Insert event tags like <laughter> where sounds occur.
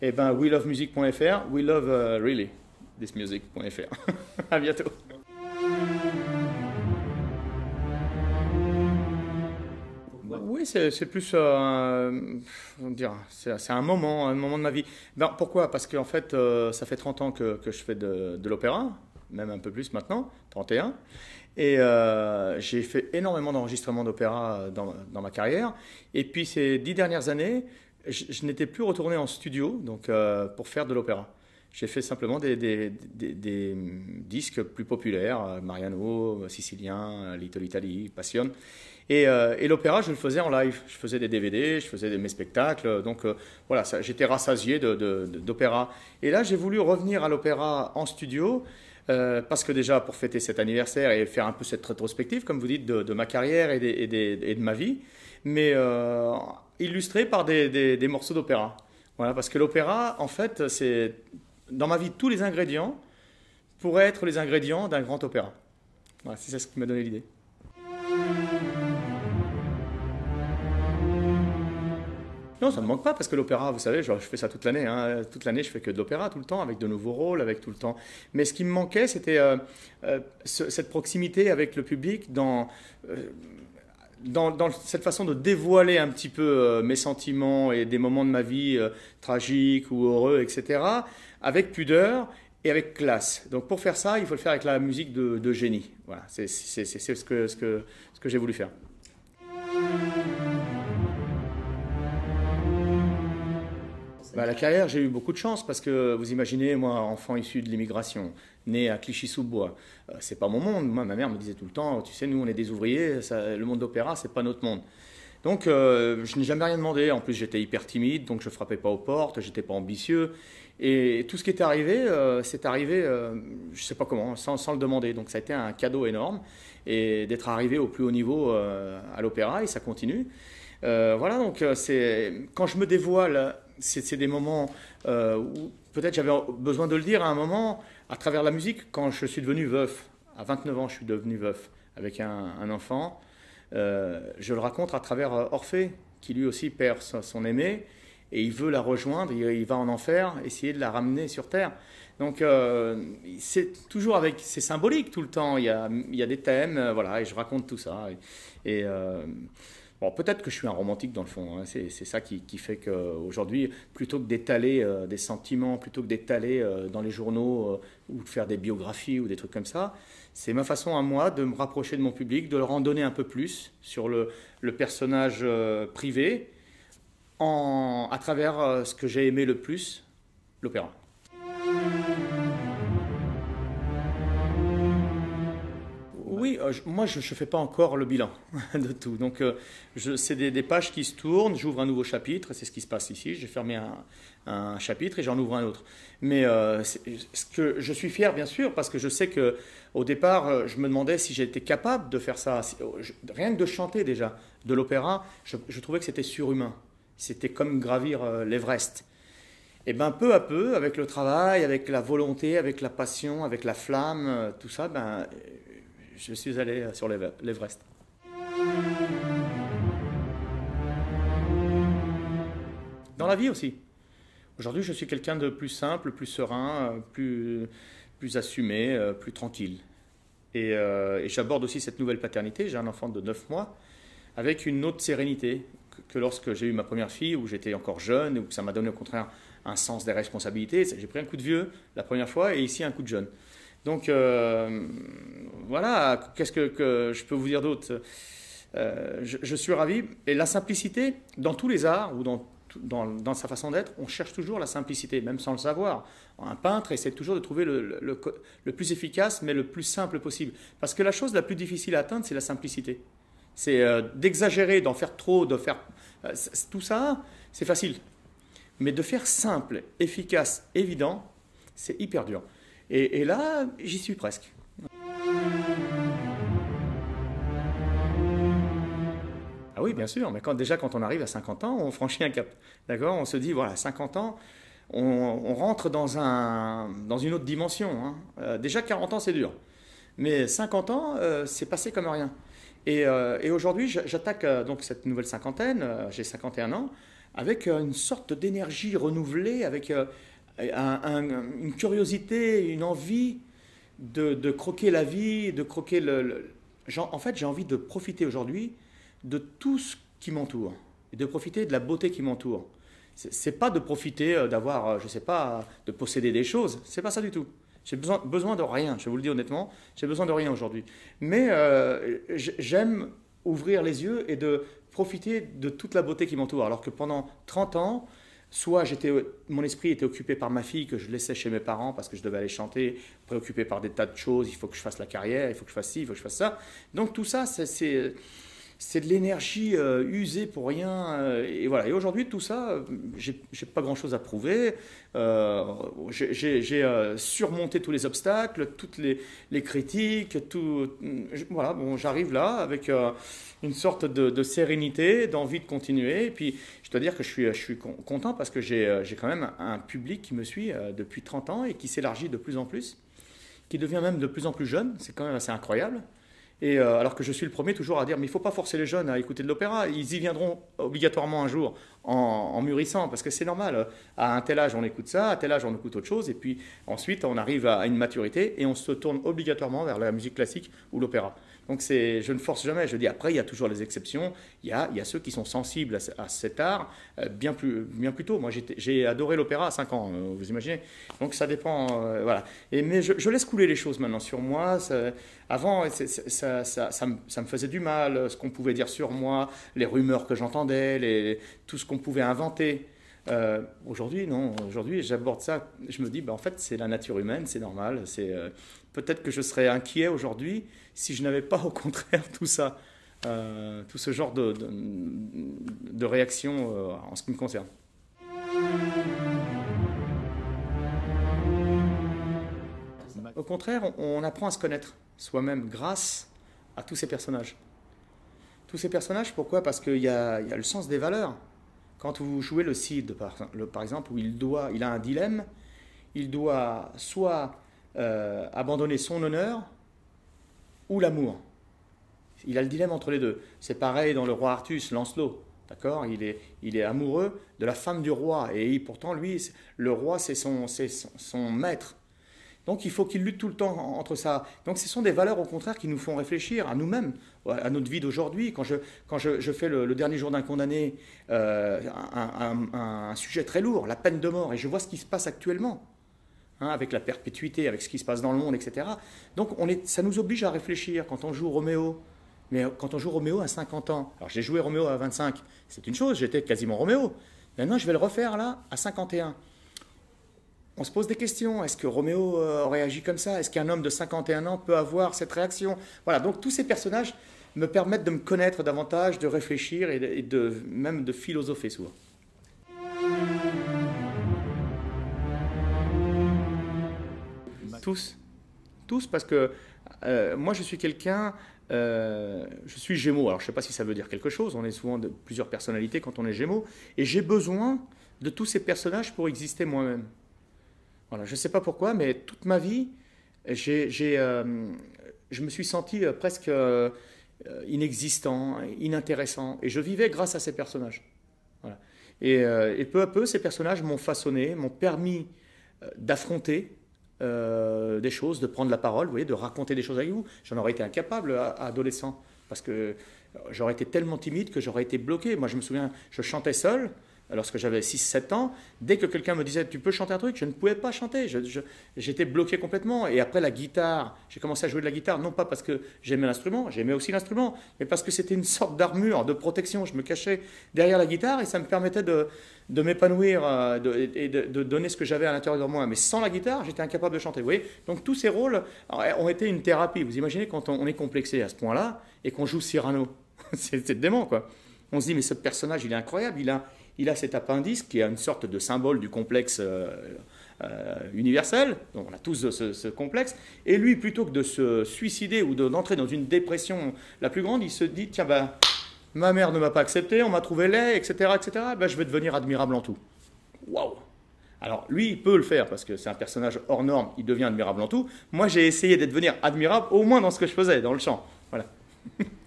eh ben, welovemusic.fr, we love uh, really this music.fr. <laughs> à bientôt. Oui, c'est plus, euh, dire, c'est un moment, un moment de ma vie. Ben, pourquoi Parce qu'en fait, euh, ça fait 30 ans que, je fais de, l'opéra, même un peu plus maintenant, 31. Et euh, j'ai fait énormément d'enregistrements d'opéra dans, dans, ma carrière. Et puis ces dix dernières années, je, n'étais plus retourné en studio donc, euh, pour faire de l'opéra. J'ai fait simplement des, des, disques plus populaires, euh, Mariano, Sicilien, euh, Little Italy, Passion. Et, l'opéra, je le faisais en live. Je faisais des DVD, je faisais mes spectacles. Donc voilà, j'étais rassasié d'opéra. et là, j'ai voulu revenir à l'opéra en studio. parce que déjà, pour fêter cet anniversaire et faire un peu cette rétrospective, comme vous dites, de, ma carrière et, et, de ma vie, mais illustré par des, morceaux d'opéra. Voilà, parce que l'opéra, en fait, c'est dans ma vie tous les ingrédients pour être les ingrédients d'un grand opéra. Voilà, c'est ça ce qui m'a donné l'idée. Non, ça ne me manque pas parce que l'opéra, vous savez, je fais ça toute l'année. Hein. Toute l'année, je fais que de l'opéra, tout le temps, avec de nouveaux rôles, avec tout le temps. Mais ce qui me manquait, c'était euh, euh, cette proximité avec le public dans. Euh, dans, cette façon de dévoiler un petit peu euh, mes sentiments et des moments de ma vie euh, tragiques ou heureux, etc., avec pudeur et avec classe. Donc pour faire ça, il faut le faire avec la musique de, génie. Voilà, c'est ce que, j'ai voulu faire. Bah, la carrière, j'ai eu beaucoup de chance parce que vous imaginez, moi, enfant issu de l'immigration, né à Clichy-sous-Bois. Euh, c'est pas mon monde. Moi, ma mère me disait tout le temps, tu sais, nous, on est des ouvriers, le monde d'opéra, c'est pas notre monde. Donc, euh, je n'ai jamais rien demandé. En plus, j'étais hyper timide, donc je frappais pas aux portes, j'étais pas ambitieux. Et tout ce qui est arrivé, euh, c'est arrivé, je sais pas comment, sans, sans, le demander. Donc, ça a été un cadeau énorme. Et d'être arrivé au plus haut niveau à l'opéra, et ça continue. voilà, donc, c'est quand je me dévoile c'est des moments euh, où peut-être j'avais besoin de le dire à un moment, à travers la musique, quand je suis devenu veuf, à 29 ans je suis devenu veuf avec un, enfant, euh, je le raconte à travers euh, Orphée, qui lui aussi perd son aimé, et il veut la rejoindre, il, va en enfer, essayer de la ramener sur Terre. Donc c'est toujours avec, c'est symbolique tout le temps, il y a, il y a des thèmes, voilà, et je raconte tout ça. Et, et Bon, peut-être que je suis un romantique dans le fond. Hein. C'est, ça qui, fait qu'aujourd'hui, plutôt que d'étaler euh, des sentiments, plutôt que d'étaler euh, dans les journaux euh, ou de faire des biographies ou des trucs comme ça, c'est ma façon à moi de me rapprocher de mon public, de leur en donner un peu plus sur le, personnage privé à travers ce que j'ai aimé le plus, l'opéra. Euh, moi je ne fais pas encore le bilan <laughs> de tout. Donc euh, c'est des, pages qui se tournent, j'ouvre un nouveau chapitre, c'est ce qui se passe ici, j'ai fermé un, chapitre et j'en ouvre un autre. Mais euh, ce que je suis fier bien sûr parce que je sais que au départ je me demandais si j'étais capable de faire ça. Oh, rien que de chanter déjà de l'opéra, je, trouvais que c'était surhumain. C'était comme gravir l'Everest. Et ben peu à peu, avec le travail, avec la volonté, avec la passion, avec la flamme, tout ça, ben je suis allé euh, sur l'Everest. Dans la vie aussi. Aujourd'hui, je suis quelqu'un de plus simple, plus serein, euh, plus, plus assumé, euh, plus tranquille. Et, et j'aborde aussi cette nouvelle paternité. J'ai un enfant de 9 mois avec une autre sérénité que lorsque j'ai eu ma première fille, où j'étais encore jeune, où ça m'a donné au contraire un sens des responsabilités. J'ai pris un coup de vieux la première fois et ici un coup de jeune. Donc euh, voilà, qu'est-ce que, je peux vous dire d'autre euh, je, suis ravi. Et la simplicité, dans tous les arts ou dans, sa façon d'être, on cherche toujours la simplicité, même sans le savoir. Un peintre essaie toujours de trouver le, plus efficace, mais le plus simple possible. Parce que la chose la plus difficile à atteindre, c'est la simplicité. C'est euh, d'exagérer, d'en faire trop, de faire tout ça, c'est facile. Mais de faire simple, efficace, évident, c'est hyper dur. Et, là, j'y suis presque. Ah oui, bien sûr, mais quand, déjà quand on arrive à 50 ans, on franchit un cap. D'accord On se dit, voilà, 50 ans, on, rentre dans, un, dans une autre dimension. Hein. Euh, déjà 40 ans, c'est dur. Mais 50 ans, euh, c'est passé comme rien. Et, euh, et aujourd'hui, j'attaque donc cette nouvelle cinquantaine, j'ai 51 ans, avec une sorte d'énergie renouvelée, avec une curiosité, une envie de, croquer la vie, de croquer le. en fait, j'ai envie de profiter aujourd'hui de tout ce qui m'entoure et de profiter de la beauté qui m'entoure. C'est pas de profiter euh, d'avoir, euh, je sais pas, de posséder des choses. C'est pas ça du tout. J'ai besoin, besoin de rien. Je vous le dis honnêtement, j'ai besoin de rien aujourd'hui. Mais euh, j'aime ouvrir les yeux et de profiter de toute la beauté qui m'entoure. Alors que pendant 30 ans, Soit j'étais, mon esprit était occupé par ma fille que je laissais chez mes parents parce que je devais aller chanter, préoccupé par des tas de choses, il faut que je fasse la carrière, il faut que je fasse ci, il faut que je fasse ça. Donc tout ça, c'est c'est de l'énergie euh, usée pour rien. Euh, et voilà. aujourd'hui, tout ça, euh, j'ai, n'ai pas grand-chose à prouver. j'ai, surmonté tous les obstacles, toutes les, critiques, tout. Voilà. Bon, j'arrive là avec une sorte de, sérénité, d'envie de continuer. Et puis, je dois dire que je suis, je suis content parce que j'ai, j'ai quand même un public qui me suit depuis 30 ans et qui s'élargit de plus en plus, qui devient même de plus en plus jeune. C'est quand même assez incroyable. Euh, alors que je suis le premier toujours à dire, mais il ne faut pas forcer les jeunes à écouter de l'opéra. Ils y viendront obligatoirement un jour en, mûrissant, parce que c'est normal. À un tel âge, on écoute ça, à tel âge, on écoute autre chose. Et puis ensuite, on arrive à une maturité et on se tourne obligatoirement vers la musique classique ou l'opéra. Donc c'est, je ne force jamais, je dis après, il y a toujours les exceptions, il y a, il y a ceux qui sont sensibles à, cet art euh, bien, plus, bien plus tôt. Moi j'ai adoré l'opéra à 5 ans, euh, vous imaginez Donc ça dépend, euh, voilà. Et, mais je, laisse couler les choses maintenant sur moi. avant, ça, ça, ça, me, ça, me, faisait du mal, ce qu'on pouvait dire sur moi, les rumeurs que j'entendais, tout ce qu'on pouvait inventer. aujourd'hui, non. Aujourd'hui, j'aborde ça. Je me dis, ben en fait, c'est la nature humaine, c'est normal. C'est peut-être que je serais inquiet aujourd'hui si je n'avais pas au contraire <laughs> tout ça, euh, tout ce genre de, réaction euh, en ce qui me concerne. Au contraire, on, apprend à se connaître soi-même grâce à tous ces personnages. Tous ces personnages, pourquoi Parce qu'il y, a le sens des valeurs. Quand vous jouez le Cid, par, le, par exemple, où il, doit, il a un dilemme, il doit soit euh, abandonner son honneur ou l'amour. Il a le dilemme entre les deux. C'est pareil dans le roi Artus, Lancelot. D'accord il est, il est amoureux de la femme du roi. Et pourtant, lui, le roi, c'est son, son, maître. Donc il faut qu'il lutte tout le temps entre ça. Donc ce sont des valeurs au contraire qui nous font réfléchir à nous-mêmes, à notre vie d'aujourd'hui. Quand je, quand je, fais le, dernier jour d'un condamné, euh, un, sujet très lourd, la peine de mort, et je vois ce qui se passe actuellement. Hein, avec la perpétuité, avec ce qui se passe dans le monde, etc. Donc ça nous oblige à réfléchir quand on joue Roméo. Mais euh, quand on joue Roméo à 50 ans, alors j'ai joué Roméo à 25, c'est une chose, j'étais quasiment Roméo. Maintenant, je vais le refaire là à 51. On se pose des questions. Est-ce que Roméo euh, réagit comme ça Est-ce qu'un homme de 51 ans peut avoir cette réaction Voilà, donc tous ces personnages me permettent de me connaître davantage, de réfléchir et, même de philosopher souvent. Tous. Tous, parce que euh, moi, je suis quelqu'un. Euh, je suis Gémeaux. Alors, je ne sais pas si ça veut dire quelque chose. On est souvent de plusieurs personnalités quand on est Gémeaux. Et j'ai besoin de tous ces personnages pour exister moi-même. Voilà, je ne sais pas pourquoi, mais toute ma vie, j'ai, euh, je me suis senti presque inexistant, inintéressant. Et je vivais grâce à ces personnages. Et, et, peu à peu, ces personnages m'ont façonné, m'ont permis d'affronter euh, des choses, de prendre la parole, vous de raconter des choses avec vous. J'en aurais été incapable euh, à, adolescent parce que j'aurais été tellement timide que j'aurais été bloqué. Moi, je me souviens, je chantais seul lorsque j'avais 6-7 ans, dès que quelqu'un me disait tu peux chanter un truc, je ne pouvais pas chanter, j'étais bloqué complètement. Et après la guitare, j'ai commencé à jouer de la guitare, non pas parce que j'aimais l'instrument, j'aimais aussi l'instrument, mais parce que c'était une sorte d'armure, de protection. Je me cachais derrière la guitare et ça me permettait de, m'épanouir euh, et de, donner ce que j'avais à l'intérieur de moi. Mais sans la guitare, j'étais incapable de chanter. Vous voyez Donc tous ces rôles eh, ont été une thérapie. Vous imaginez quand on, est complexé à ce point-là et qu'on joue Cyrano, <laughs> c'est dément quoi. On se dit mais ce personnage il est incroyable, il a il a cet appendice qui est une sorte de symbole du complexe euh, euh, universel, donc on a tous ce, complexe, et lui, plutôt que de se suicider ou d'entrer dans une dépression la plus grande, il se dit, tiens, ben, ma mère ne m'a pas accepté, on m'a trouvé laid, etc., etc., ben, je vais devenir admirable en tout. Waouh alors lui, il peut le faire parce que c'est un personnage hors norme, il devient admirable en tout. Moi, j'ai essayé d'être devenir admirable au moins dans ce que je faisais, dans le champ. Voilà. <laughs>